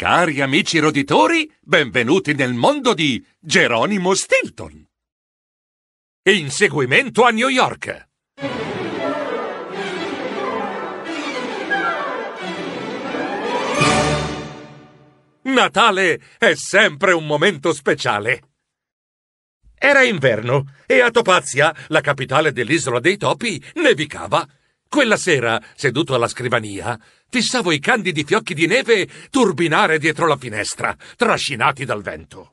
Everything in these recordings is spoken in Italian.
Cari amici roditori, benvenuti nel mondo di Geronimo Stilton. Inseguimento a New York. Natale è sempre un momento speciale. Era inverno e a Topazia, la capitale dell'isola dei topi, nevicava quella sera, seduto alla scrivania, fissavo i candidi fiocchi di neve turbinare dietro la finestra, trascinati dal vento.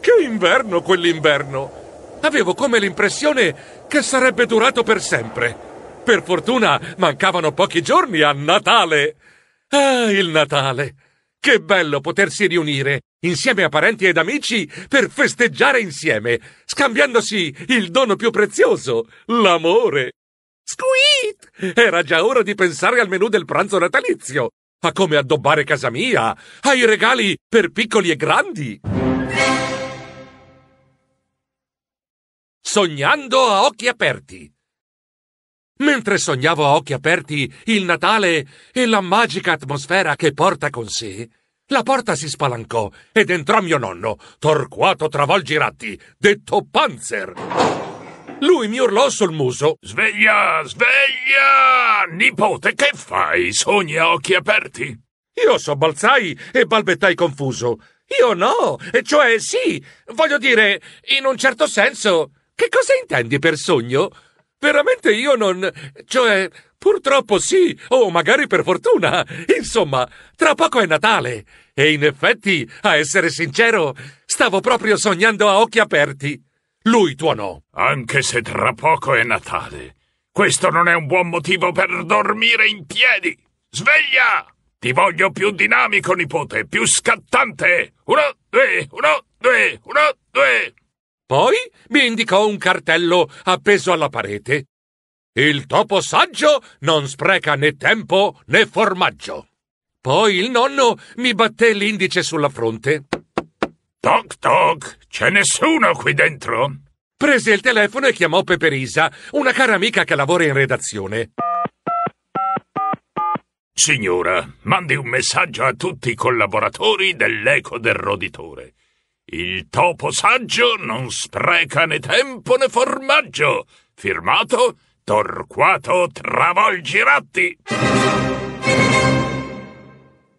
Che inverno quell'inverno! Avevo come l'impressione che sarebbe durato per sempre. Per fortuna mancavano pochi giorni a Natale. Ah, il Natale! Che bello potersi riunire insieme a parenti ed amici per festeggiare insieme, scambiandosi il dono più prezioso, l'amore. Squeak! Era già ora di pensare al menù del pranzo natalizio, a come addobbare casa mia, ai regali per piccoli e grandi. Sognando a occhi aperti mentre sognavo a occhi aperti il Natale e la magica atmosfera che porta con sé, la porta si spalancò ed entrò mio nonno, Torquato Travolgiratti, detto Panzer. Lui mi urlò sul muso. Sveglia, sveglia! Nipote, che fai? Sogni a occhi aperti? Io sobbalzai e balbettai confuso. Io no, e cioè sì, voglio dire, in un certo senso. Che cosa intendi per sogno? Veramente io non. cioè, purtroppo sì, o oh, magari per fortuna. Insomma, tra poco è Natale. E in effetti, a essere sincero, stavo proprio sognando a occhi aperti. Lui tuonò. Anche se tra poco è Natale, questo non è un buon motivo per dormire in piedi. Sveglia! Ti voglio più dinamico, nipote, più scattante. Uno, due, uno, due, uno, due. Poi mi indicò un cartello appeso alla parete. Il topo saggio non spreca né tempo né formaggio. Poi il nonno mi batté l'indice sulla fronte. Toc toc, c'è nessuno qui dentro? Prese il telefono e chiamò Peperisa, una cara amica che lavora in redazione. Signora, mandi un messaggio a tutti i collaboratori dell'Eco del Roditore. Il topo saggio non spreca né tempo né formaggio. Firmato Torquato Travolgiratti.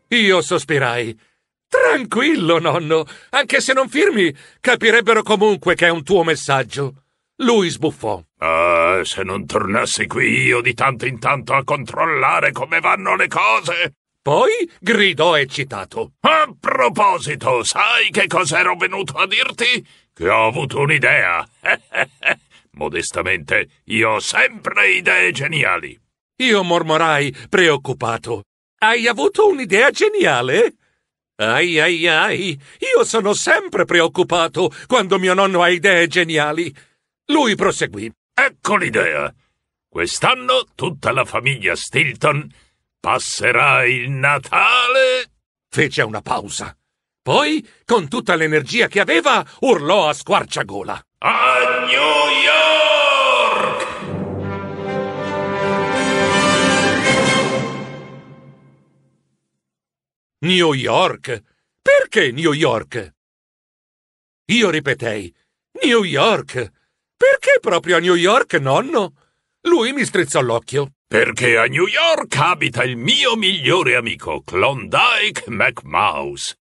Io sospirai. Tranquillo, nonno. Anche se non firmi, capirebbero comunque che è un tuo messaggio. Lui sbuffò. Ah, se non tornassi qui io di tanto in tanto a controllare come vanno le cose. Poi gridò eccitato. A proposito, sai che cosa ero venuto a dirti? Che ho avuto un'idea. Modestamente, io ho sempre idee geniali. Io mormorai, preoccupato. Hai avuto un'idea geniale? Ai ai ai, io sono sempre preoccupato quando mio nonno ha idee geniali. Lui proseguì. Ecco l'idea. Quest'anno tutta la famiglia Stilton Passerai il Natale? Fece una pausa. Poi, con tutta l'energia che aveva, urlò a squarciagola. A New York! New York? Perché New York? Io ripetei, New York? Perché proprio a New York, nonno? Lui mi strizzò l'occhio perché a New York abita il mio migliore amico, Klondike McMouse.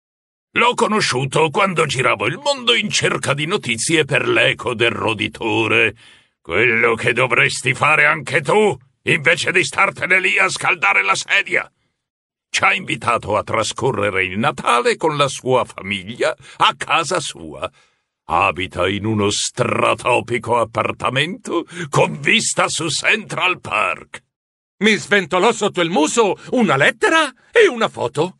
L'ho conosciuto quando giravo il mondo in cerca di notizie per l'eco del roditore. Quello che dovresti fare anche tu, invece di startene lì a scaldare la sedia. Ci ha invitato a trascorrere il Natale con la sua famiglia a casa sua. Abita in uno stratopico appartamento con vista su Central Park mi sventolò sotto il muso una lettera e una foto.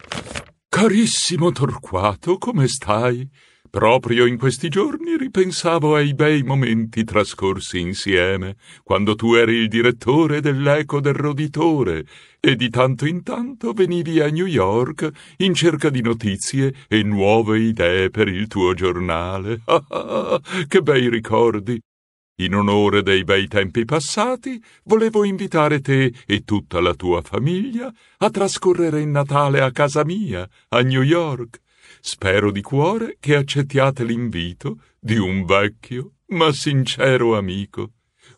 Carissimo Torquato, come stai? Proprio in questi giorni ripensavo ai bei momenti trascorsi insieme, quando tu eri il direttore dell'Eco del Roditore e di tanto in tanto venivi a New York in cerca di notizie e nuove idee per il tuo giornale. Ah, ah, ah, che bei ricordi! In onore dei bei tempi passati, volevo invitare te e tutta la tua famiglia a trascorrere il Natale a casa mia, a New York. Spero di cuore che accettiate l'invito di un vecchio ma sincero amico.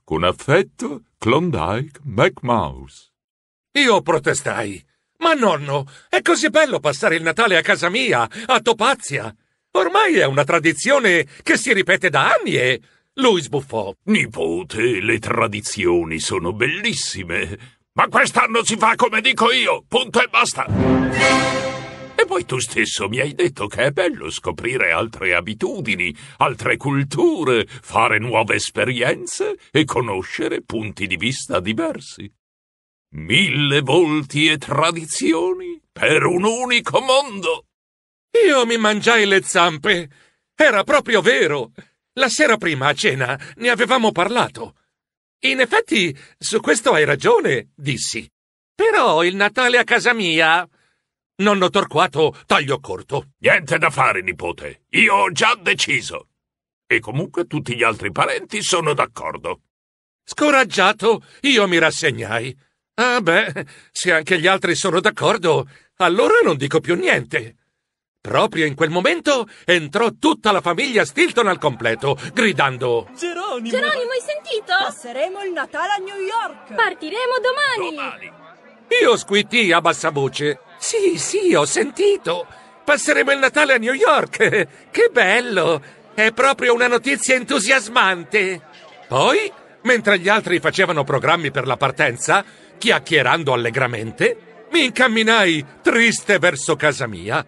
Con affetto, Klondike McMouse. Io protestai. Ma nonno, è così bello passare il Natale a casa mia, a Topazia. Ormai è una tradizione che si ripete da anni e lui sbuffò. Nipote, le tradizioni sono bellissime. Ma quest'anno si fa come dico io, punto e basta. E poi tu stesso mi hai detto che è bello scoprire altre abitudini, altre culture, fare nuove esperienze e conoscere punti di vista diversi. Mille volti e tradizioni per un unico mondo. Io mi mangiai le zampe. Era proprio vero. La sera prima a cena ne avevamo parlato. In effetti, su questo hai ragione, dissi. Però il Natale a casa mia. Nonno Torquato taglio corto. Niente da fare, nipote. Io ho già deciso. E comunque tutti gli altri parenti sono d'accordo. Scoraggiato, io mi rassegnai. Ah beh, se anche gli altri sono d'accordo, allora non dico più niente. Proprio in quel momento entrò tutta la famiglia Stilton al completo, gridando Geronimo! Geronimo, hai sentito? Passeremo il Natale a New York! Partiremo domani! Domani! Io squittii a bassa voce. Sì, sì, ho sentito! Passeremo il Natale a New York! che bello! È proprio una notizia entusiasmante! Poi, mentre gli altri facevano programmi per la partenza, chiacchierando allegramente, mi incamminai triste verso casa mia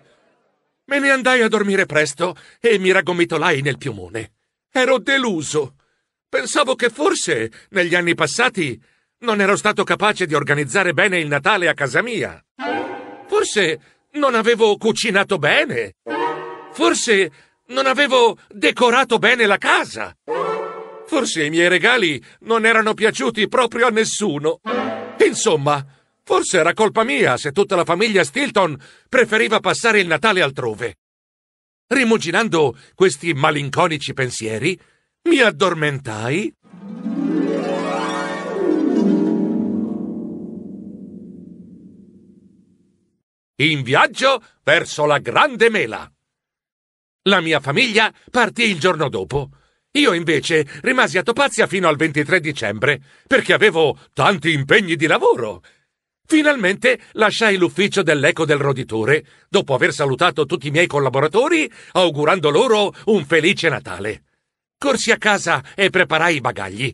Me ne andai a dormire presto e mi raggomitolai nel piumone. Ero deluso. Pensavo che forse, negli anni passati, non ero stato capace di organizzare bene il Natale a casa mia. Forse non avevo cucinato bene. Forse non avevo decorato bene la casa. Forse i miei regali non erano piaciuti proprio a nessuno. Insomma, Forse era colpa mia se tutta la famiglia Stilton preferiva passare il Natale altrove. Rimuginando questi malinconici pensieri, mi addormentai. In viaggio verso la Grande Mela. La mia famiglia partì il giorno dopo. Io invece rimasi a Topazia fino al 23 dicembre, perché avevo tanti impegni di lavoro Finalmente lasciai l'ufficio dell'eco del roditore, dopo aver salutato tutti i miei collaboratori, augurando loro un felice Natale. Corsi a casa e preparai i bagagli.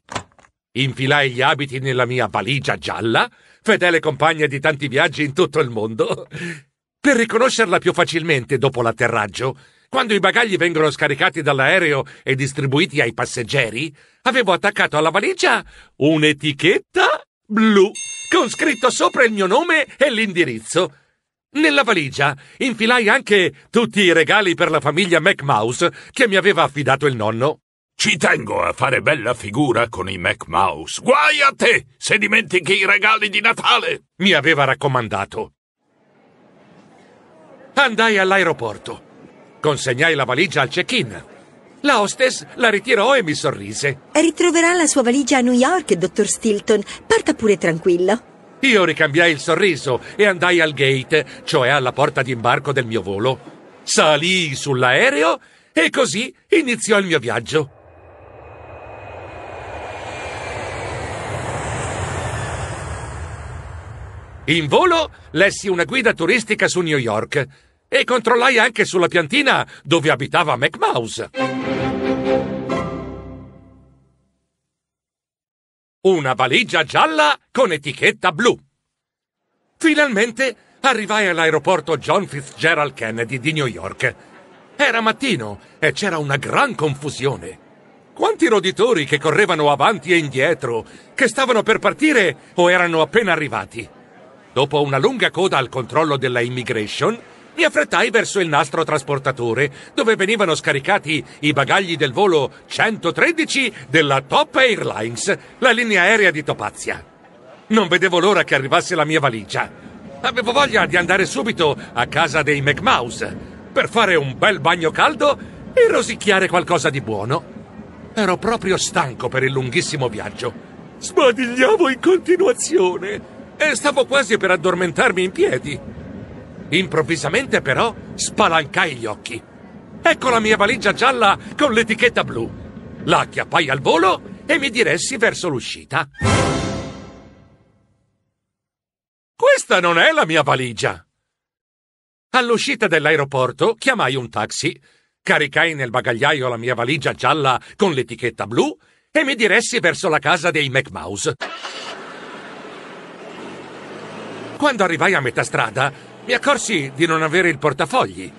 Infilai gli abiti nella mia valigia gialla, fedele compagna di tanti viaggi in tutto il mondo. Per riconoscerla più facilmente dopo l'atterraggio, quando i bagagli vengono scaricati dall'aereo e distribuiti ai passeggeri, avevo attaccato alla valigia un'etichetta blu con scritto sopra il mio nome e l'indirizzo. Nella valigia infilai anche tutti i regali per la famiglia MacMouse che mi aveva affidato il nonno. Ci tengo a fare bella figura con i MacMouse. Guai a te se dimentichi i regali di Natale! mi aveva raccomandato. Andai all'aeroporto. Consegnai la valigia al check-in la hostess la ritirò e mi sorrise. Ritroverà la sua valigia a New York, dottor Stilton. Parta pure tranquillo. Io ricambiai il sorriso e andai al gate, cioè alla porta d'imbarco del mio volo. Salii sull'aereo e così iniziò il mio viaggio. In volo lessi una guida turistica su New York e controllai anche sulla piantina dove abitava MacMouse. Una valigia gialla con etichetta blu. Finalmente arrivai all'aeroporto John Fitzgerald Kennedy di New York. Era mattino e c'era una gran confusione. Quanti roditori che correvano avanti e indietro, che stavano per partire o erano appena arrivati. Dopo una lunga coda al controllo della immigration, mi affrettai verso il nastro trasportatore, dove venivano scaricati i bagagli del volo 113 della Top Airlines, la linea aerea di Topazia. Non vedevo l'ora che arrivasse la mia valigia. Avevo voglia di andare subito a casa dei McMouse per fare un bel bagno caldo e rosicchiare qualcosa di buono. Ero proprio stanco per il lunghissimo viaggio. Sbadigliavo in continuazione e stavo quasi per addormentarmi in piedi. Improvvisamente, però, spalancai gli occhi. Ecco la mia valigia gialla con l'etichetta blu. La acchiappai al volo e mi diressi verso l'uscita. Questa non è la mia valigia! All'uscita dell'aeroporto chiamai un taxi, caricai nel bagagliaio la mia valigia gialla con l'etichetta blu e mi diressi verso la casa dei McMouse. Quando arrivai a metà strada, mi accorsi di non avere il portafogli.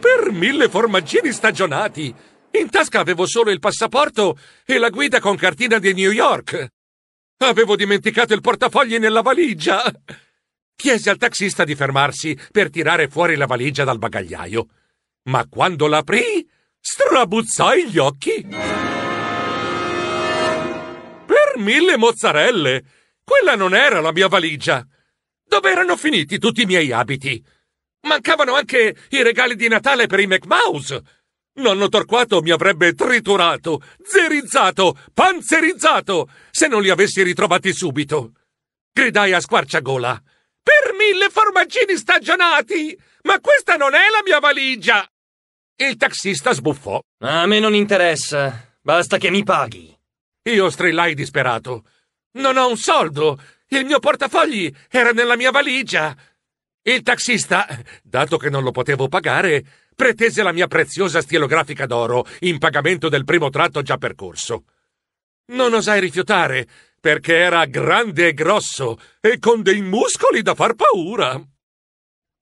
Per mille formaggini stagionati! In tasca avevo solo il passaporto e la guida con cartina di New York. Avevo dimenticato il portafogli nella valigia. Chiesi al taxista di fermarsi per tirare fuori la valigia dal bagagliaio. Ma quando l'aprì, strabuzzai gli occhi. Per mille mozzarelle! Quella non era la mia valigia! Dove erano finiti tutti i miei abiti? Mancavano anche i regali di Natale per i McMouse. Nonno Torquato mi avrebbe triturato, zerizzato, panzerizzato se non li avessi ritrovati subito. Gridai a squarciagola. Per mille formaggini stagionati! Ma questa non è la mia valigia! Il taxista sbuffò. A me non interessa. Basta che mi paghi. Io strillai disperato. Non ho un soldo il mio portafogli era nella mia valigia. Il taxista, dato che non lo potevo pagare, pretese la mia preziosa stilografica d'oro in pagamento del primo tratto già percorso. Non osai rifiutare, perché era grande e grosso e con dei muscoli da far paura.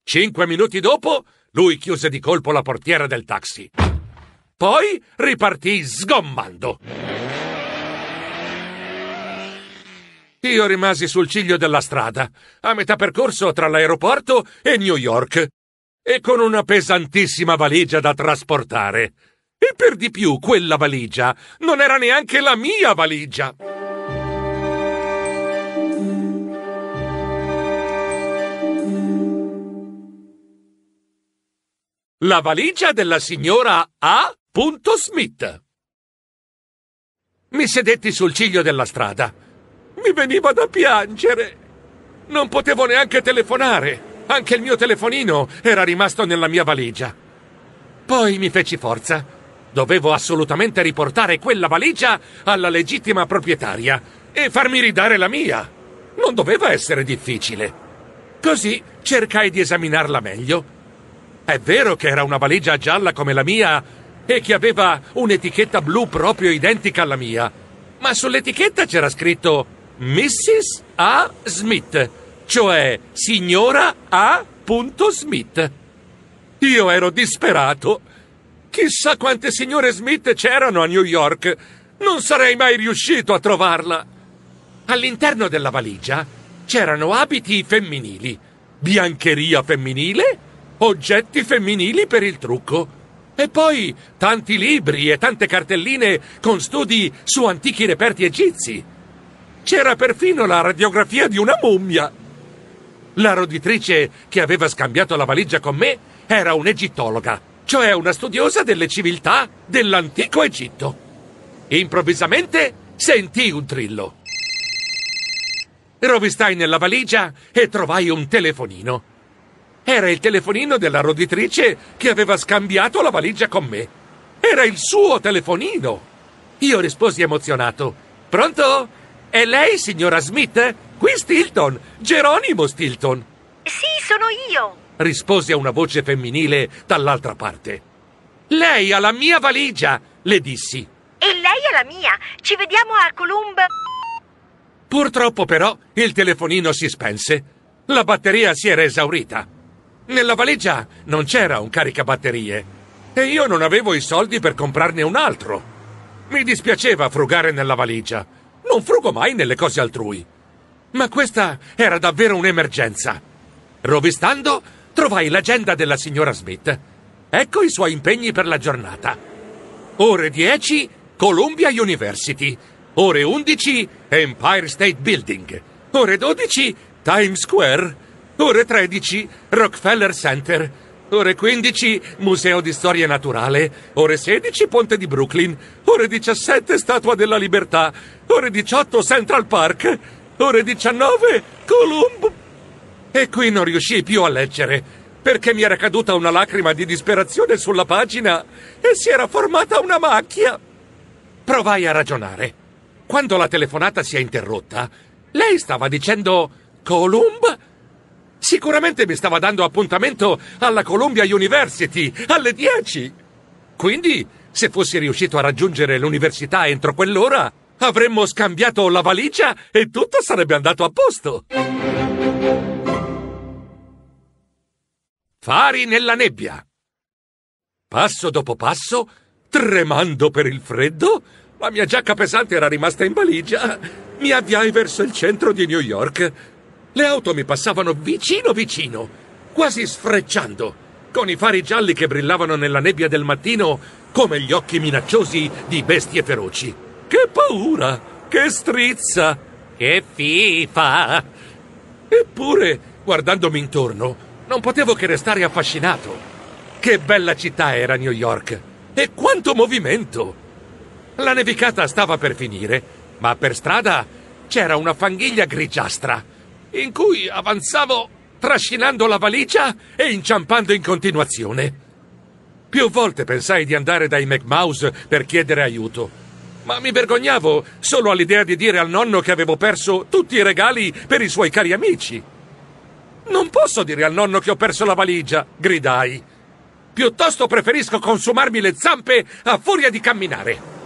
Cinque minuti dopo, lui chiuse di colpo la portiera del taxi. Poi ripartì sgommando. Io rimasi sul ciglio della strada, a metà percorso tra l'aeroporto e New York, e con una pesantissima valigia da trasportare. E per di più quella valigia non era neanche la mia valigia. La valigia della signora A. Smith. Mi sedetti sul ciglio della strada mi veniva da piangere. Non potevo neanche telefonare. Anche il mio telefonino era rimasto nella mia valigia. Poi mi feci forza. Dovevo assolutamente riportare quella valigia alla legittima proprietaria e farmi ridare la mia. Non doveva essere difficile. Così cercai di esaminarla meglio. È vero che era una valigia gialla come la mia e che aveva un'etichetta blu proprio identica alla mia, ma sull'etichetta c'era scritto Mrs. A. Smith, cioè signora A. Smith. Io ero disperato. Chissà quante signore Smith c'erano a New York. Non sarei mai riuscito a trovarla. All'interno della valigia c'erano abiti femminili, biancheria femminile, oggetti femminili per il trucco. E poi tanti libri e tante cartelline con studi su antichi reperti egizi. C'era perfino la radiografia di una mummia. La roditrice che aveva scambiato la valigia con me era un'egittologa, cioè una studiosa delle civiltà dell'antico Egitto. Improvvisamente sentii un trillo. Rovistai nella valigia e trovai un telefonino. Era il telefonino della roditrice che aveva scambiato la valigia con me. Era il suo telefonino. Io risposi emozionato. Pronto? È lei, signora Smith? Qui Stilton, Geronimo Stilton. Sì, sono io, rispose a una voce femminile dall'altra parte. Lei ha la mia valigia, le dissi. E lei ha la mia. Ci vediamo a Columb. Purtroppo però il telefonino si spense. La batteria si era esaurita. Nella valigia non c'era un caricabatterie e io non avevo i soldi per comprarne un altro. Mi dispiaceva frugare nella valigia non frugo mai nelle cose altrui. Ma questa era davvero un'emergenza. Rovistando, trovai l'agenda della signora Smith. Ecco i suoi impegni per la giornata. Ore 10, Columbia University. Ore 11, Empire State Building. Ore 12, Times Square. Ore 13, Rockefeller Center. Ore 15, Museo di Storia Naturale. Ore 16, Ponte di Brooklyn. Ore 17, Statua della Libertà. Ore 18, Central Park. Ore 19, Columb. E qui non riuscii più a leggere, perché mi era caduta una lacrima di disperazione sulla pagina e si era formata una macchia. Provai a ragionare. Quando la telefonata si è interrotta, lei stava dicendo Columb? Sicuramente mi stava dando appuntamento alla Columbia University alle 10. Quindi, se fossi riuscito a raggiungere l'università entro quell'ora, avremmo scambiato la valigia e tutto sarebbe andato a posto. Fari nella nebbia. Passo dopo passo, tremando per il freddo, la mia giacca pesante era rimasta in valigia. Mi avviai verso il centro di New York le auto mi passavano vicino vicino, quasi sfrecciando, con i fari gialli che brillavano nella nebbia del mattino come gli occhi minacciosi di bestie feroci. Che paura! Che strizza! Che fifa! Eppure, guardandomi intorno, non potevo che restare affascinato. Che bella città era New York! E quanto movimento! La nevicata stava per finire, ma per strada c'era una fanghiglia grigiastra in cui avanzavo trascinando la valigia e inciampando in continuazione. Più volte pensai di andare dai McMouse per chiedere aiuto, ma mi vergognavo solo all'idea di dire al nonno che avevo perso tutti i regali per i suoi cari amici. Non posso dire al nonno che ho perso la valigia, gridai. Piuttosto preferisco consumarmi le zampe a furia di camminare.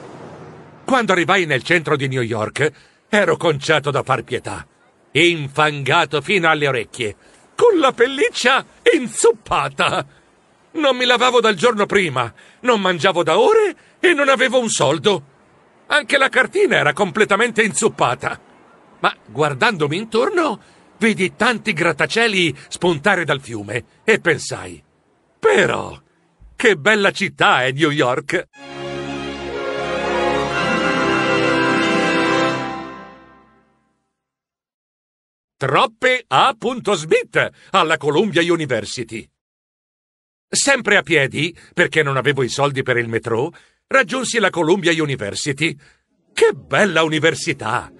Quando arrivai nel centro di New York, ero conciato da far pietà infangato fino alle orecchie, con la pelliccia inzuppata. Non mi lavavo dal giorno prima, non mangiavo da ore e non avevo un soldo. Anche la cartina era completamente inzuppata. Ma guardandomi intorno, vidi tanti grattacieli spuntare dal fiume e pensai: Però, che bella città è New York! Troppe A.Smith alla Columbia University. Sempre a piedi, perché non avevo i soldi per il metro, raggiunsi la Columbia University. Che bella università!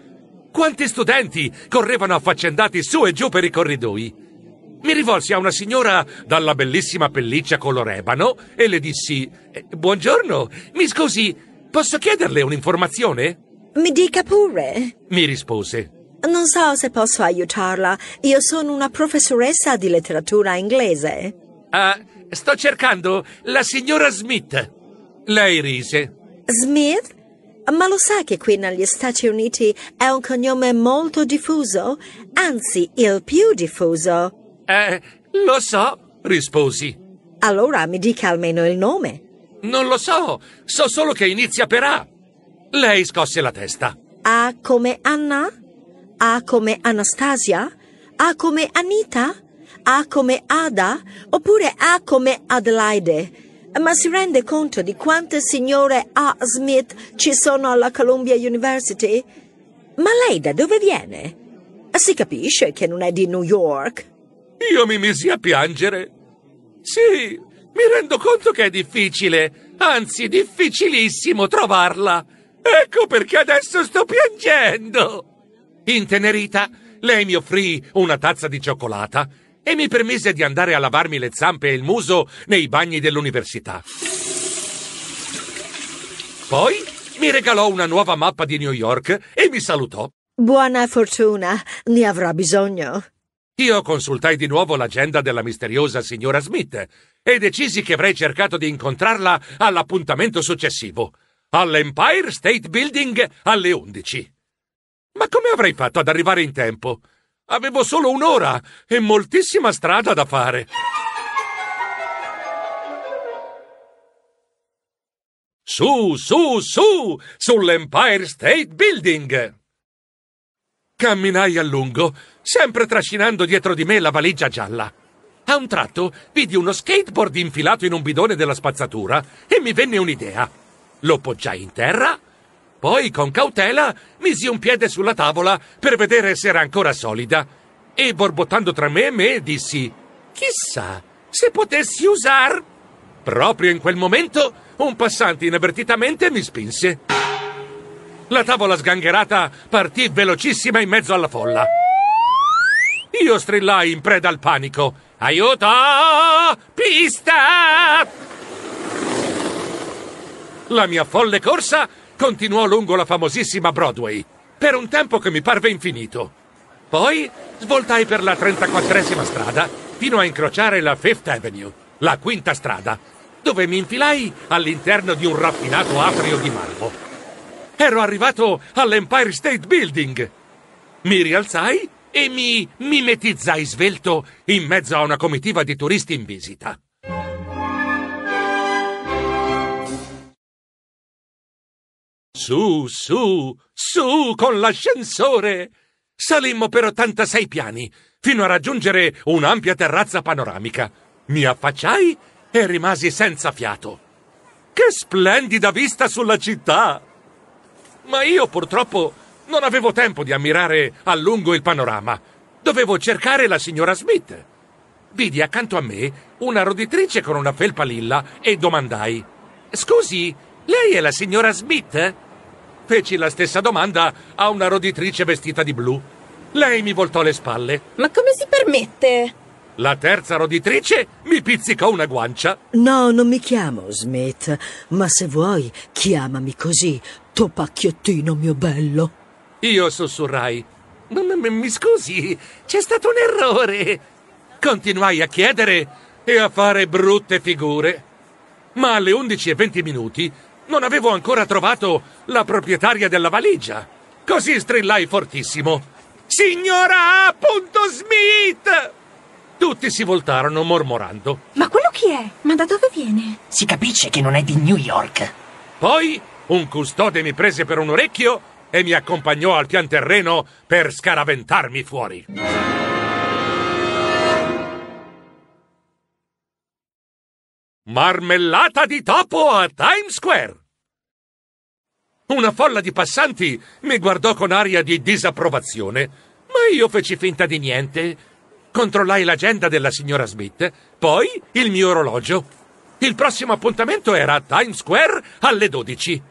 Quanti studenti correvano affaccendati su e giù per i corridoi! Mi rivolsi a una signora dalla bellissima pelliccia color ebano e le dissi: eh, Buongiorno, mi scusi, posso chiederle un'informazione? Mi dica pure, mi rispose. Non so se posso aiutarla. Io sono una professoressa di letteratura inglese. Ah, sto cercando la signora Smith. Lei rise. Smith? Ma lo sa che qui negli Stati Uniti è un cognome molto diffuso? Anzi, il più diffuso. Eh, lo so, risposi. Allora mi dica almeno il nome. Non lo so, so solo che inizia per A. Lei scosse la testa. A come Anna? A come Anastasia? A come Anita? A come Ada? Oppure A come Adelaide? Ma si rende conto di quante signore A. Smith ci sono alla Columbia University? Ma lei da dove viene? Si capisce che non è di New York. Io mi misi a piangere. Sì, mi rendo conto che è difficile, anzi difficilissimo trovarla. Ecco perché adesso sto piangendo. Intenerita, lei mi offrì una tazza di cioccolata e mi permise di andare a lavarmi le zampe e il muso nei bagni dell'università. Poi mi regalò una nuova mappa di New York e mi salutò. Buona fortuna, ne avrà bisogno. Io consultai di nuovo l'agenda della misteriosa signora Smith e decisi che avrei cercato di incontrarla all'appuntamento successivo, all'Empire State Building alle 11. Ma come avrei fatto ad arrivare in tempo? Avevo solo un'ora e moltissima strada da fare. Su, su, su, sull'Empire State Building. Camminai a lungo, sempre trascinando dietro di me la valigia gialla. A un tratto vidi uno skateboard infilato in un bidone della spazzatura e mi venne un'idea. Lo poggiai in terra poi, con cautela, misi un piede sulla tavola per vedere se era ancora solida e, borbottando tra me e me, dissi: Chissà se potessi usar. Proprio in quel momento, un passante inavvertitamente mi spinse. La tavola sgangherata partì velocissima in mezzo alla folla. Io strillai in preda al panico: Aiuto! Pista! La mia folle corsa continuò lungo la famosissima Broadway, per un tempo che mi parve infinito. Poi svoltai per la 34esima strada fino a incrociare la Fifth Avenue, la quinta strada, dove mi infilai all'interno di un raffinato atrio di marmo. Ero arrivato all'Empire State Building. Mi rialzai e mi mimetizzai svelto in mezzo a una comitiva di turisti in visita. Su, su, su con l'ascensore! Salimmo per 86 piani, fino a raggiungere un'ampia terrazza panoramica. Mi affacciai e rimasi senza fiato. Che splendida vista sulla città! Ma io purtroppo non avevo tempo di ammirare a lungo il panorama. Dovevo cercare la signora Smith. Vidi accanto a me una roditrice con una felpa lilla e domandai: Scusi, lei è la signora Smith? Feci la stessa domanda a una roditrice vestita di blu. Lei mi voltò le spalle. Ma come si permette? La terza roditrice mi pizzicò una guancia. No, non mi chiamo Smith, ma se vuoi, chiamami così, topacchiottino mio bello. Io sussurrai. Mi scusi, c'è stato un errore. Continuai a chiedere e a fare brutte figure. Ma alle 11 e 20 minuti non avevo ancora trovato la proprietaria della valigia. Così strillai fortissimo. Signora A. Smith! Tutti si voltarono mormorando. Ma quello chi è? Ma da dove viene? Si capisce che non è di New York. Poi un custode mi prese per un orecchio e mi accompagnò al pian terreno per scaraventarmi fuori. Marmellata di topo a Times Square! Una folla di passanti mi guardò con aria di disapprovazione, ma io feci finta di niente. Controllai l'agenda della signora Smith, poi il mio orologio. Il prossimo appuntamento era a Times Square alle 12.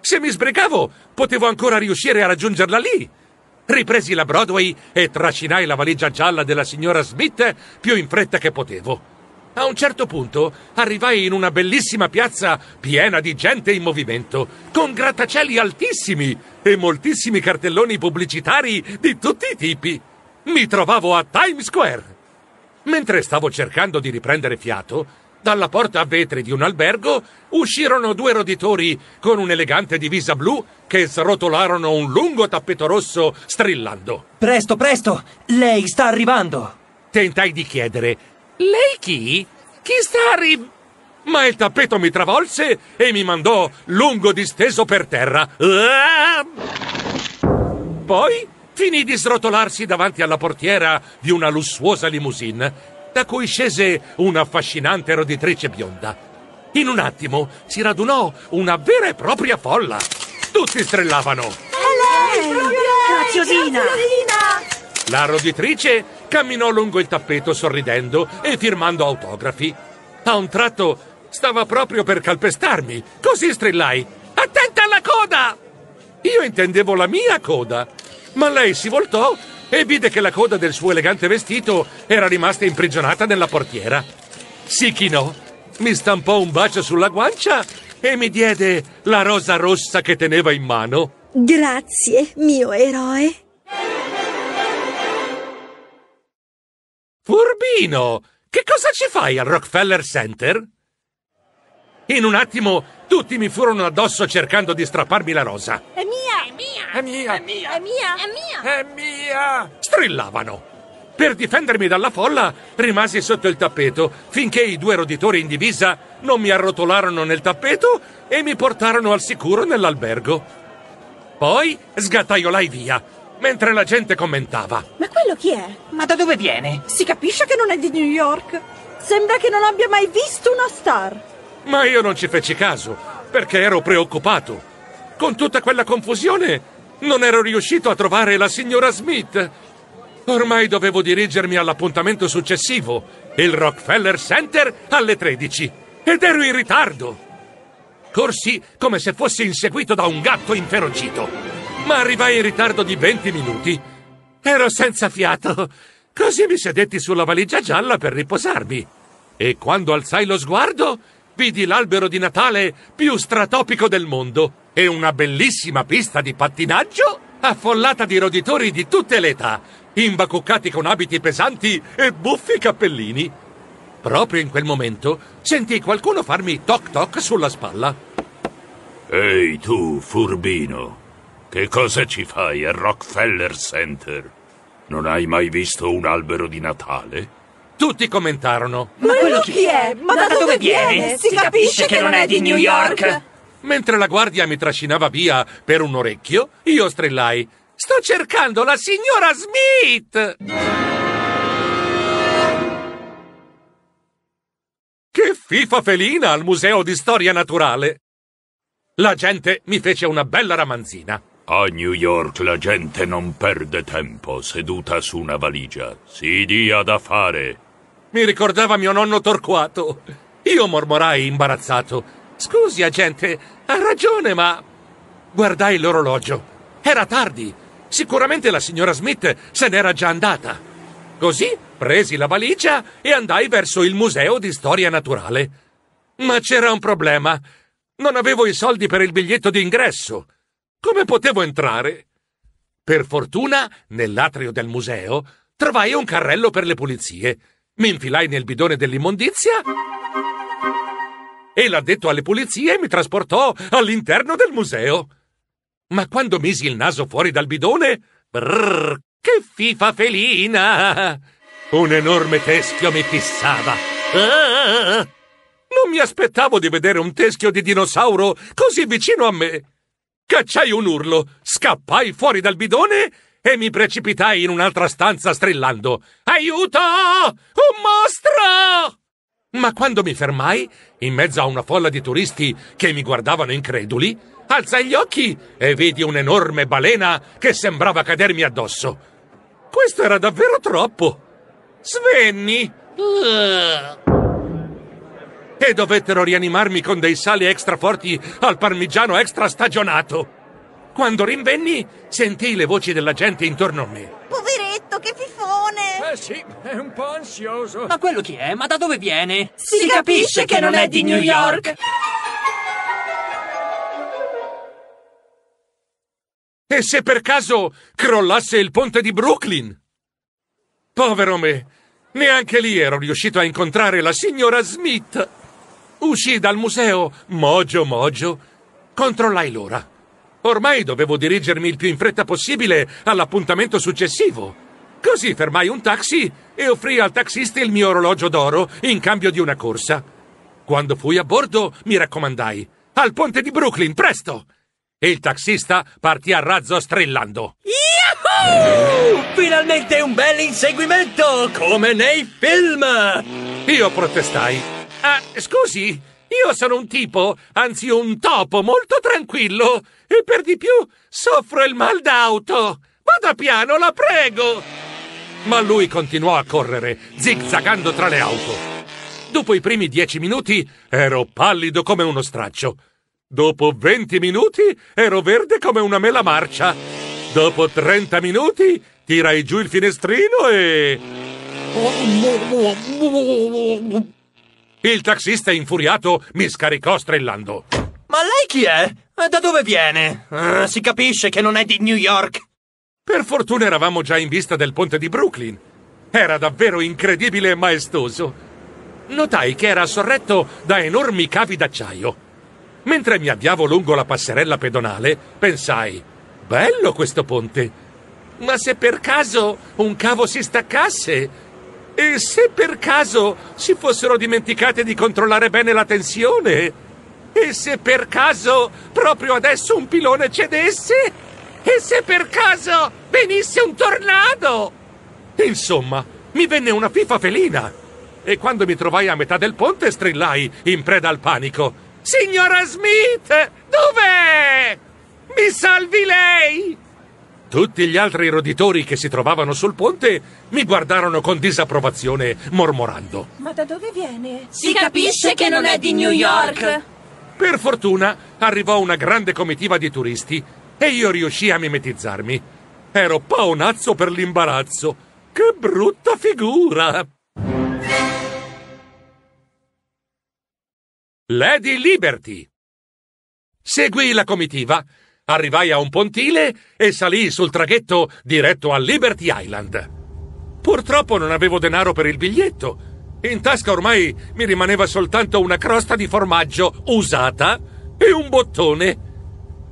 Se mi sbrigavo, potevo ancora riuscire a raggiungerla lì. Ripresi la Broadway e trascinai la valigia gialla della signora Smith più in fretta che potevo. A un certo punto arrivai in una bellissima piazza piena di gente in movimento, con grattacieli altissimi e moltissimi cartelloni pubblicitari di tutti i tipi. Mi trovavo a Times Square. Mentre stavo cercando di riprendere fiato, dalla porta a vetri di un albergo uscirono due roditori con un'elegante divisa blu che srotolarono un lungo tappeto rosso strillando. Presto, presto! Lei sta arrivando! Tentai di chiedere lei chi? Chi sta ri... Ma il tappeto mi travolse e mi mandò lungo disteso per terra. Ehm. Poi finì di srotolarsi davanti alla portiera di una lussuosa limousine da cui scese un'affascinante roditrice bionda. In un attimo si radunò una vera e propria folla. Tutti strillavano. È lei! Graziosina! Graziosina! La roditrice camminò lungo il tappeto sorridendo e firmando autografi. A un tratto stava proprio per calpestarmi, così strillai: Attenta alla coda! Io intendevo la mia coda, ma lei si voltò e vide che la coda del suo elegante vestito era rimasta imprigionata nella portiera. Si chinò, mi stampò un bacio sulla guancia e mi diede la rosa rossa che teneva in mano. Grazie, mio eroe. Furbino, che cosa ci fai al Rockefeller Center? In un attimo tutti mi furono addosso cercando di strapparmi la rosa. È mia! È mia! È mia! È mia! È mia! È mia! È mia! Strillavano. Per difendermi dalla folla rimasi sotto il tappeto finché i due roditori in divisa non mi arrotolarono nel tappeto e mi portarono al sicuro nell'albergo. Poi sgattaiolai via, mentre la gente commentava. Ma quello chi è? Ma da dove viene? Si capisce che non è di New York. Sembra che non abbia mai visto una star. Ma io non ci feci caso, perché ero preoccupato. Con tutta quella confusione non ero riuscito a trovare la signora Smith. Ormai dovevo dirigermi all'appuntamento successivo, il Rockefeller Center alle 13. Ed ero in ritardo. Corsi come se fossi inseguito da un gatto inferocito ma arrivai in ritardo di 20 minuti. Ero senza fiato, così mi sedetti sulla valigia gialla per riposarmi. E quando alzai lo sguardo, vidi l'albero di Natale più stratopico del mondo e una bellissima pista di pattinaggio affollata di roditori di tutte le età, imbacuccati con abiti pesanti e buffi cappellini. Proprio in quel momento sentii qualcuno farmi toc toc sulla spalla. Ehi tu, furbino, che cosa ci fai al Rockefeller Center? Non hai mai visto un albero di Natale? Tutti commentarono. Ma, Ma quello chi è? Ma da, da dove viene? viene? Si, si capisce che non è di New York! Mentre la guardia mi trascinava via per un orecchio, io strillai. Sto cercando la signora Smith! Che fifa felina al Museo di Storia Naturale! La gente mi fece una bella ramanzina. A New York la gente non perde tempo seduta su una valigia. Si dia da fare. Mi ricordava mio nonno Torquato. Io mormorai imbarazzato. Scusi, agente, ha ragione, ma... Guardai l'orologio. Era tardi. Sicuramente la signora Smith se n'era già andata. Così presi la valigia e andai verso il Museo di Storia Naturale. Ma c'era un problema. Non avevo i soldi per il biglietto d'ingresso. Come potevo entrare? Per fortuna, nell'atrio del museo, trovai un carrello per le pulizie. Mi infilai nel bidone dell'immondizia e l'addetto alle pulizie mi trasportò all'interno del museo. Ma quando misi il naso fuori dal bidone, brrr, che fifa felina! Un enorme teschio mi fissava. Ah! Non mi aspettavo di vedere un teschio di dinosauro così vicino a me cacciai un urlo, scappai fuori dal bidone e mi precipitai in un'altra stanza strillando Aiuto! Un mostro! Ma quando mi fermai, in mezzo a una folla di turisti che mi guardavano increduli, alzai gli occhi e vidi un'enorme balena che sembrava cadermi addosso. Questo era davvero troppo. Svenni! Uh e dovettero rianimarmi con dei sali extra forti al parmigiano extra stagionato. Quando rinvenni, sentii le voci della gente intorno a me. Poveretto, che fifone! Eh sì, è un po' ansioso. Ma quello chi è? Ma da dove viene? Si, si capisce, che non è di New York. E se per caso crollasse il ponte di Brooklyn? Povero me, neanche lì ero riuscito a incontrare la signora Smith uscii dal museo Mogio Mogio, controllai l'ora. Ormai dovevo dirigermi il più in fretta possibile all'appuntamento successivo. Così fermai un taxi e offrii al taxista il mio orologio d'oro in cambio di una corsa. Quando fui a bordo, mi raccomandai: Al ponte di Brooklyn, presto! E il taxista partì a razzo strillando. Yahoo! Finalmente un bel inseguimento, come nei film! Io protestai. Ah, scusi, io sono un tipo, anzi un topo molto tranquillo e per di più soffro il mal d'auto. Vada piano, la prego! Ma lui continuò a correre, zigzagando tra le auto. Dopo i primi dieci minuti ero pallido come uno straccio. Dopo venti minuti ero verde come una mela marcia. Dopo trenta minuti tirai giù il finestrino e... Il taxista infuriato mi scaricò strillando. Ma lei chi è? Eh, da dove viene? Uh, si capisce che non è di New York. Per fortuna eravamo già in vista del ponte di Brooklyn. Era davvero incredibile e maestoso. Notai che era sorretto da enormi cavi d'acciaio. Mentre mi avviavo lungo la passerella pedonale, pensai: bello questo ponte! Ma se per caso un cavo si staccasse, e se per caso si fossero dimenticate di controllare bene la tensione? E se per caso proprio adesso un pilone cedesse? E se per caso venisse un tornado? Insomma, mi venne una fifa felina. E quando mi trovai a metà del ponte strillai, in preda al panico. Signora Smith, dov'è? Mi salvi lei! Tutti gli altri roditori che si trovavano sul ponte mi guardarono con disapprovazione, mormorando. Ma da dove viene? Si capisce che non è di New York. Per fortuna arrivò una grande comitiva di turisti e io riuscì a mimetizzarmi. Ero paonazzo per l'imbarazzo. Che brutta figura! Lady Liberty! Seguì la comitiva arrivai a un pontile e salii sul traghetto diretto a Liberty Island. Purtroppo non avevo denaro per il biglietto. In tasca ormai mi rimaneva soltanto una crosta di formaggio usata e un bottone.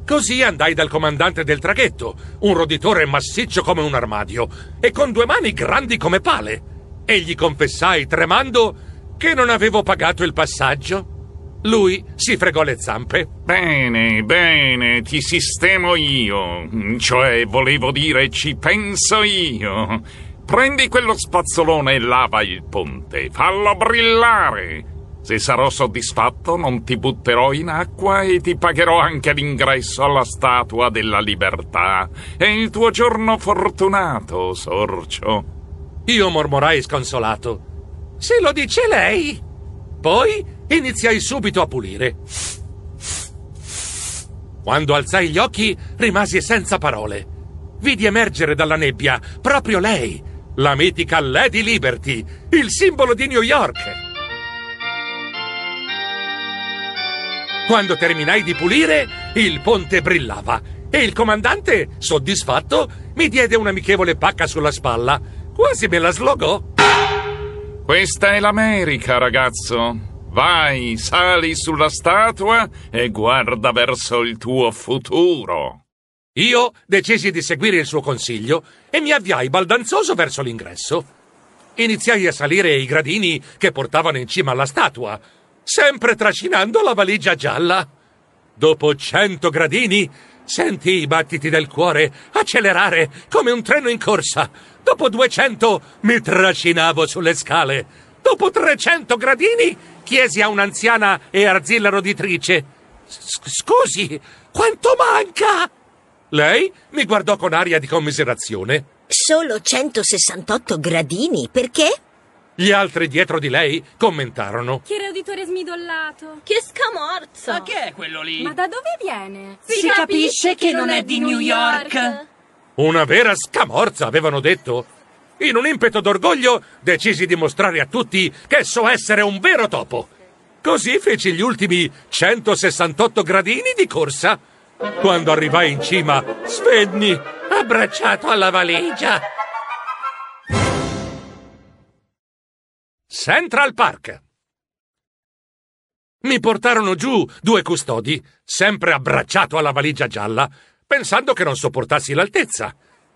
Così andai dal comandante del traghetto, un roditore massiccio come un armadio e con due mani grandi come pale, e gli confessai tremando che non avevo pagato il passaggio. Lui si fregò le zampe. Bene, bene, ti sistemo io. Cioè, volevo dire, ci penso io. Prendi quello spazzolone e lava il ponte. Fallo brillare. Se sarò soddisfatto, non ti butterò in acqua e ti pagherò anche l'ingresso alla Statua della Libertà. È il tuo giorno fortunato, sorcio. Io mormorai sconsolato. Se lo dice lei. Poi iniziai subito a pulire. Quando alzai gli occhi, rimasi senza parole. Vidi emergere dalla nebbia proprio lei, la mitica Lady Liberty, il simbolo di New York. Quando terminai di pulire, il ponte brillava e il comandante, soddisfatto, mi diede un'amichevole pacca sulla spalla. Quasi me la slogò. Questa è l'America, ragazzo. Vai, sali sulla statua e guarda verso il tuo futuro. Io decisi di seguire il suo consiglio e mi avviai baldanzoso verso l'ingresso. Iniziai a salire i gradini che portavano in cima alla statua, sempre trascinando la valigia gialla. Dopo cento gradini sentii i battiti del cuore accelerare come un treno in corsa. Dopo duecento mi trascinavo sulle scale. Dopo 300 gradini chiesi a un'anziana e arzilla roditrice: Scusi, quanto manca? Lei mi guardò con aria di commiserazione. Solo 168 gradini, perché? Gli altri dietro di lei commentarono. Che roditore smidollato. Che scamorzo. Ma che è quello lì? Ma da dove viene? Si, si capisce, capisce, che non è di New York. York. Una vera scamorza, avevano detto in un impeto d'orgoglio, decisi di mostrare a tutti che so essere un vero topo. Così feci gli ultimi 168 gradini di corsa. Quando arrivai in cima, svenni, abbracciato alla valigia. Central Park. Mi portarono giù due custodi, sempre abbracciato alla valigia gialla, pensando che non sopportassi l'altezza.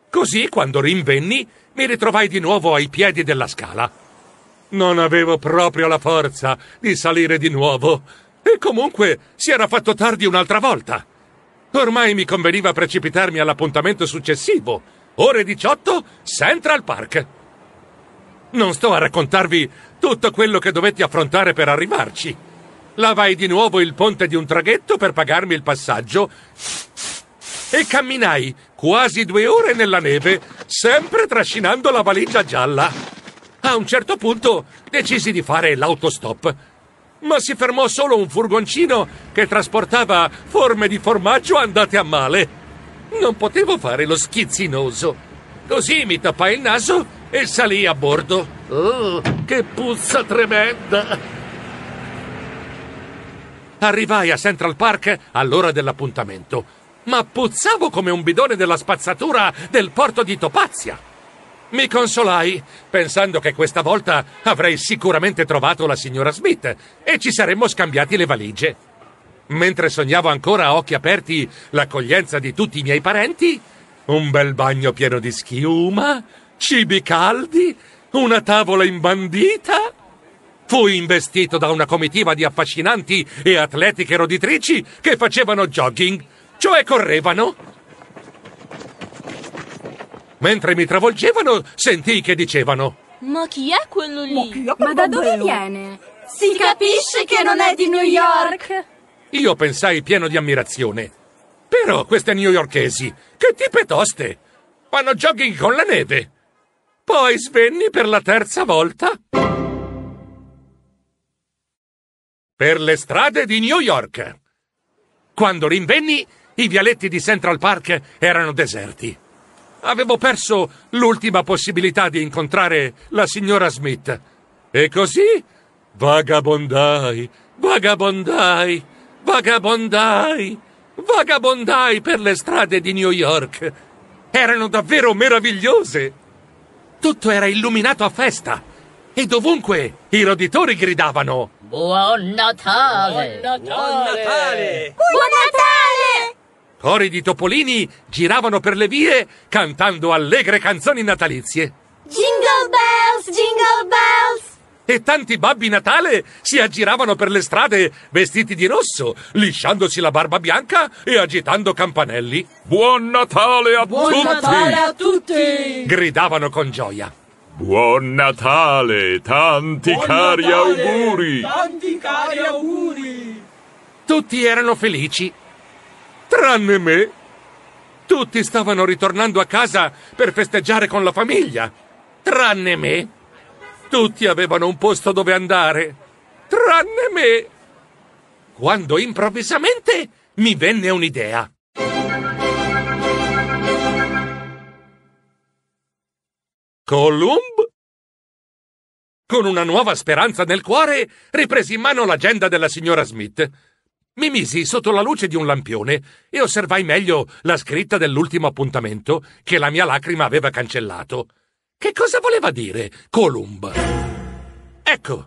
Così, quando rinvenni, mi ritrovai di nuovo ai piedi della scala. Non avevo proprio la forza di salire di nuovo. E comunque si era fatto tardi un'altra volta. Ormai mi conveniva precipitarmi all'appuntamento successivo, ore 18, Central Park. Non sto a raccontarvi tutto quello che dovetti affrontare per arrivarci. Lavai di nuovo il ponte di un traghetto per pagarmi il passaggio e camminai quasi due ore nella neve, sempre trascinando la valigia gialla. A un certo punto decisi di fare l'autostop, ma si fermò solo un furgoncino che trasportava forme di formaggio andate a male. Non potevo fare lo schizzinoso. Così mi tappai il naso e salì a bordo. Oh, che puzza tremenda! Arrivai a Central Park all'ora dell'appuntamento ma puzzavo come un bidone della spazzatura del porto di Topazia. Mi consolai, pensando che questa volta avrei sicuramente trovato la signora Smith e ci saremmo scambiati le valigie. Mentre sognavo ancora a occhi aperti l'accoglienza di tutti i miei parenti, un bel bagno pieno di schiuma, cibi caldi, una tavola imbandita. Fui investito da una comitiva di affascinanti e atletiche roditrici che facevano jogging cioè correvano. Mentre mi travolgevano, sentii che dicevano. Ma chi è quello lì? Ma, Ma da dove viene? Si capisce che non è di New York. Io pensai pieno di ammirazione. Però queste newyorkesi, che tipe toste! Fanno jogging con la neve. Poi svenni per la terza volta. Per le strade di New York. Quando rinvenni i vialetti di Central Park erano deserti. Avevo perso l'ultima possibilità di incontrare la signora Smith. E così vagabondai, vagabondai, vagabondai, vagabondai per le strade di New York. Erano davvero meravigliose. Tutto era illuminato a festa e dovunque i roditori gridavano Buon Natale! Buon Natale! Buon Natale! Buon Natale! cori di topolini giravano per le vie cantando allegre canzoni natalizie. Jingle bells, jingle bells! E tanti babbi Natale si aggiravano per le strade vestiti di rosso, lisciandosi la barba bianca e agitando campanelli. Buon Natale a Buon tutti! Buon Natale a tutti! Gridavano con gioia. Buon Natale, tanti Buon cari Natale, auguri! Tanti cari auguri! Tutti erano felici tranne me. Tutti stavano ritornando a casa per festeggiare con la famiglia, tranne me. Tutti avevano un posto dove andare, tranne me. Quando improvvisamente mi venne un'idea. Columb? Con una nuova speranza nel cuore, ripresi in mano l'agenda della signora Smith mi misi sotto la luce di un lampione e osservai meglio la scritta dell'ultimo appuntamento che la mia lacrima aveva cancellato. Che cosa voleva dire Columb? Ecco,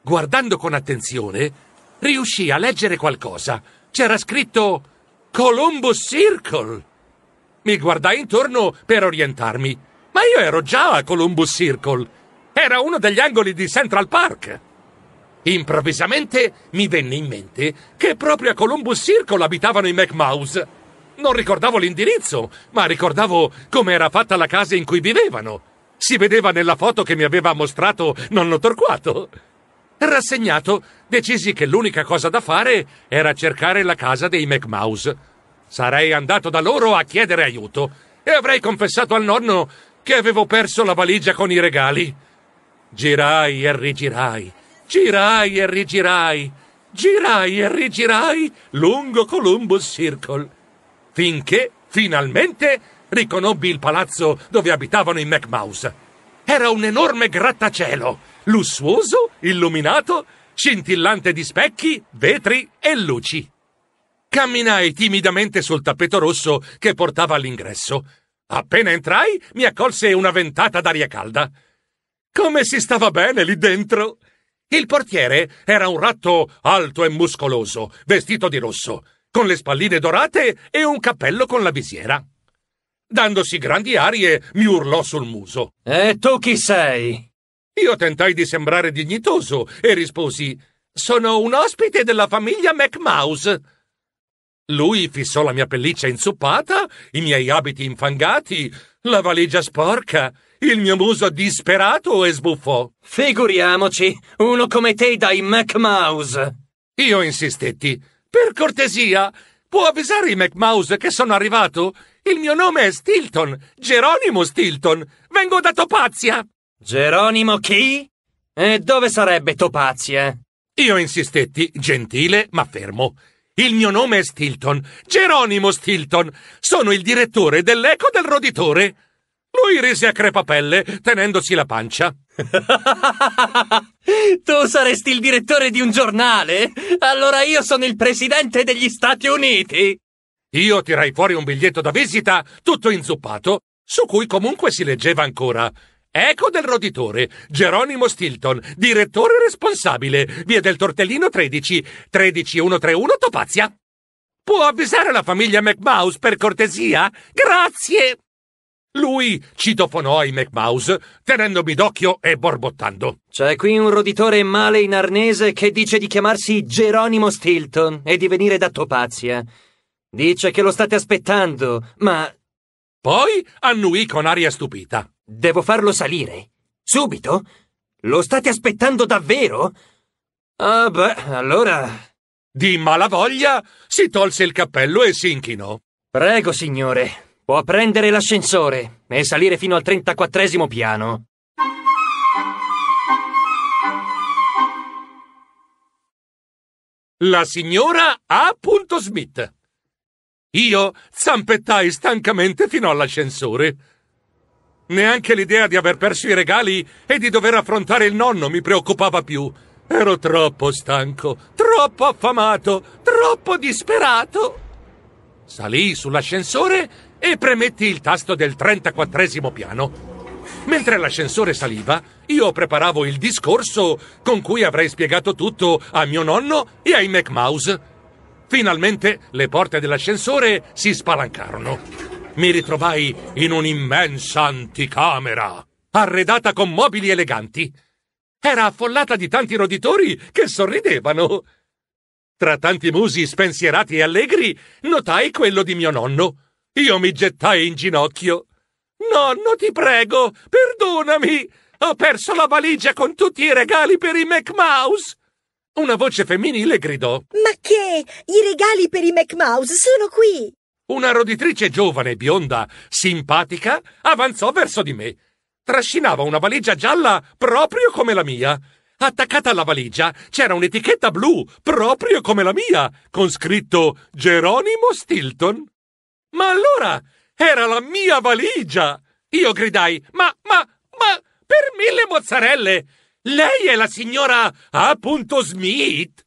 guardando con attenzione, riuscii a leggere qualcosa. C'era scritto Columbus Circle. Mi guardai intorno per orientarmi, ma io ero già a Columbus Circle. Era uno degli angoli di Central Park. Improvvisamente mi venne in mente che proprio a Columbus Circle abitavano i McMouse. Non ricordavo l'indirizzo, ma ricordavo come era fatta la casa in cui vivevano. Si vedeva nella foto che mi aveva mostrato nonno Torquato. Rassegnato, decisi che l'unica cosa da fare era cercare la casa dei McMouse. Sarei andato da loro a chiedere aiuto e avrei confessato al nonno che avevo perso la valigia con i regali. Girai e rigirai Girai e rigirai, girai e rigirai lungo Columbus Circle, finché, finalmente, riconobbi il palazzo dove abitavano i MacMouse. Era un enorme grattacielo, lussuoso, illuminato, scintillante di specchi, vetri e luci. Camminai timidamente sul tappeto rosso che portava all'ingresso. Appena entrai, mi accolse una ventata d'aria calda. Come si stava bene lì dentro! Il portiere era un ratto alto e muscoloso, vestito di rosso, con le spalline dorate e un cappello con la visiera. Dandosi grandi arie, mi urlò sul muso. E tu chi sei? Io tentai di sembrare dignitoso e risposi: Sono un ospite della famiglia MacMouse. Lui fissò la mia pelliccia inzuppata, i miei abiti infangati, la valigia sporca il mio muso disperato e sbuffò. Figuriamoci, uno come te dai MacMouse. Io insistetti. Per cortesia, può avvisare i MacMouse che sono arrivato? Il mio nome è Stilton, Geronimo Stilton. Vengo da Topazia. Geronimo chi? E dove sarebbe Topazia? Io insistetti, gentile ma fermo. Il mio nome è Stilton, Geronimo Stilton. Sono il direttore dell'Eco del Roditore. Lui rise a crepapelle, tenendosi la pancia. tu saresti il direttore di un giornale? Allora io sono il presidente degli Stati Uniti! Io tirai fuori un biglietto da visita, tutto inzuppato, su cui comunque si leggeva ancora Eco del roditore, Geronimo Stilton, direttore responsabile, via del tortellino 13, 13131 Topazia. Può avvisare la famiglia McMouse per cortesia? Grazie! Lui citofonò ai MacMouse, tenendomi d'occhio e borbottando. C'è qui un roditore male in arnese che dice di chiamarsi Geronimo Stilton e di venire da Topazia. Dice che lo state aspettando, ma... Poi annuì con aria stupita. Devo farlo salire. Subito? Lo state aspettando davvero? Ah, beh, allora... Di malavoglia si tolse il cappello e si inchinò. Prego, signore, Può prendere l'ascensore e salire fino al 34 piano. La signora A. Smith. Io zampettai stancamente fino all'ascensore. Neanche l'idea di aver perso i regali e di dover affrontare il nonno mi preoccupava più. Ero troppo stanco, troppo affamato, troppo disperato. Salì sull'ascensore e premetti il tasto del 34 piano. Mentre l'ascensore saliva, io preparavo il discorso con cui avrei spiegato tutto a mio nonno e ai MacMouse. Finalmente le porte dell'ascensore si spalancarono. Mi ritrovai in un'immensa anticamera, arredata con mobili eleganti. Era affollata di tanti roditori che sorridevano. Tra tanti musi spensierati e allegri, notai quello di mio nonno. Io mi gettai in ginocchio. Nonno, ti prego, perdonami! Ho perso la valigia con tutti i regali per i McMouse! Una voce femminile gridò: Ma che? I regali per i McMouse sono qui! Una roditrice giovane, bionda, simpatica, avanzò verso di me. Trascinava una valigia gialla proprio come la mia. Attaccata alla valigia c'era un'etichetta blu proprio come la mia, con scritto Geronimo Stilton. Ma allora era la mia valigia! Io gridai, ma, ma, ma, per mille mozzarelle! Lei è la signora A. Smith?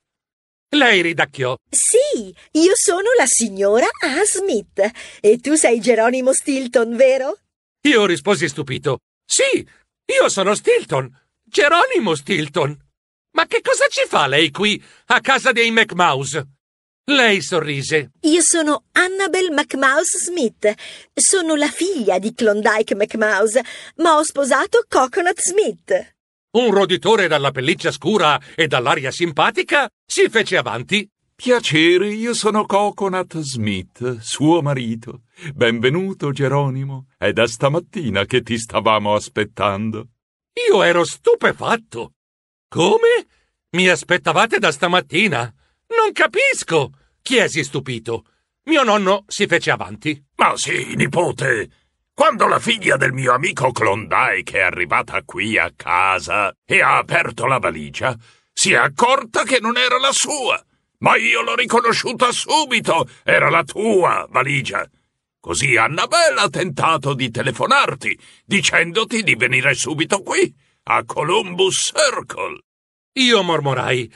Lei ridacchiò. Sì, io sono la signora A. Smith. E tu sei Geronimo Stilton, vero? Io risposi stupito. Sì, io sono Stilton. Geronimo Stilton. Ma che cosa ci fa lei qui, a casa dei McMouse? Lei sorrise. Io sono Annabel McMouse Smith. Sono la figlia di Klondike McMouse, ma ho sposato Coconut Smith. Un roditore dalla pelliccia scura e dall'aria simpatica si fece avanti. Piacere, io sono Coconut Smith, suo marito. Benvenuto, Geronimo. È da stamattina che ti stavamo aspettando. Io ero stupefatto. Come? Mi aspettavate da stamattina? Non capisco! chiesi stupito. Mio nonno si fece avanti. Ma sì, nipote! Quando la figlia del mio amico Klondike è arrivata qui a casa e ha aperto la valigia, si è accorta che non era la sua. Ma io l'ho riconosciuta subito! Era la tua valigia! Così Annabella ha tentato di telefonarti, dicendoti di venire subito qui, a Columbus Circle. Io mormorai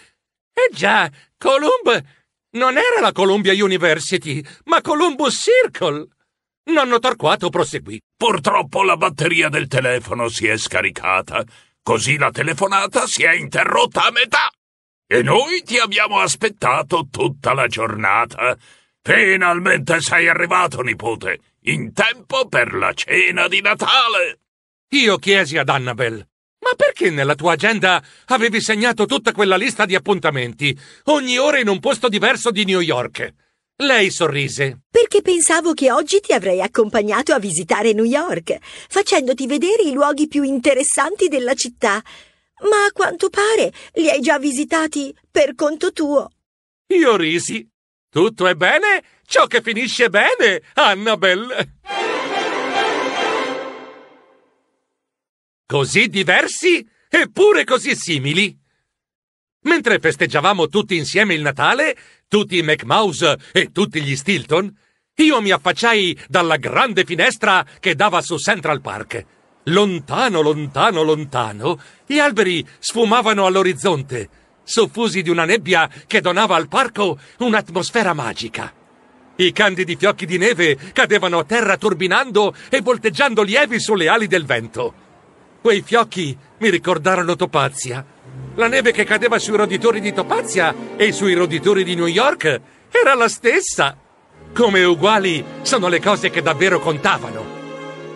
eh già, Columb non era la Columbia University, ma Columbus Circle. Nonno Torquato proseguì. Purtroppo la batteria del telefono si è scaricata, così la telefonata si è interrotta a metà. E noi ti abbiamo aspettato tutta la giornata. Finalmente sei arrivato, nipote, in tempo per la cena di Natale. Io chiesi ad Annabel. Ma perché nella tua agenda avevi segnato tutta quella lista di appuntamenti, ogni ora in un posto diverso di New York? Lei sorrise. Perché pensavo che oggi ti avrei accompagnato a visitare New York, facendoti vedere i luoghi più interessanti della città. Ma a quanto pare li hai già visitati per conto tuo. Io risi. Tutto è bene? Ciò che finisce bene, Annabelle. così diversi eppure così simili. Mentre festeggiavamo tutti insieme il Natale, tutti i McMouse e tutti gli Stilton, io mi affacciai dalla grande finestra che dava su Central Park. Lontano, lontano, lontano, gli alberi sfumavano all'orizzonte, soffusi di una nebbia che donava al parco un'atmosfera magica. I candidi fiocchi di neve cadevano a terra turbinando e volteggiando lievi sulle ali del vento. Quei fiocchi mi ricordarono Topazia. La neve che cadeva sui roditori di Topazia e sui roditori di New York era la stessa. Come uguali sono le cose che davvero contavano.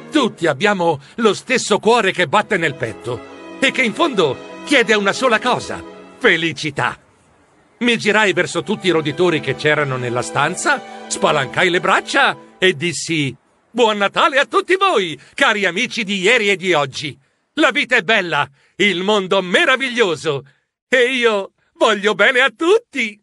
Tutti abbiamo lo stesso cuore che batte nel petto e che in fondo chiede una sola cosa, felicità. Mi girai verso tutti i roditori che c'erano nella stanza, spalancai le braccia e dissi Buon Natale a tutti voi, cari amici di ieri e di oggi. La vita è bella, il mondo meraviglioso e io voglio bene a tutti!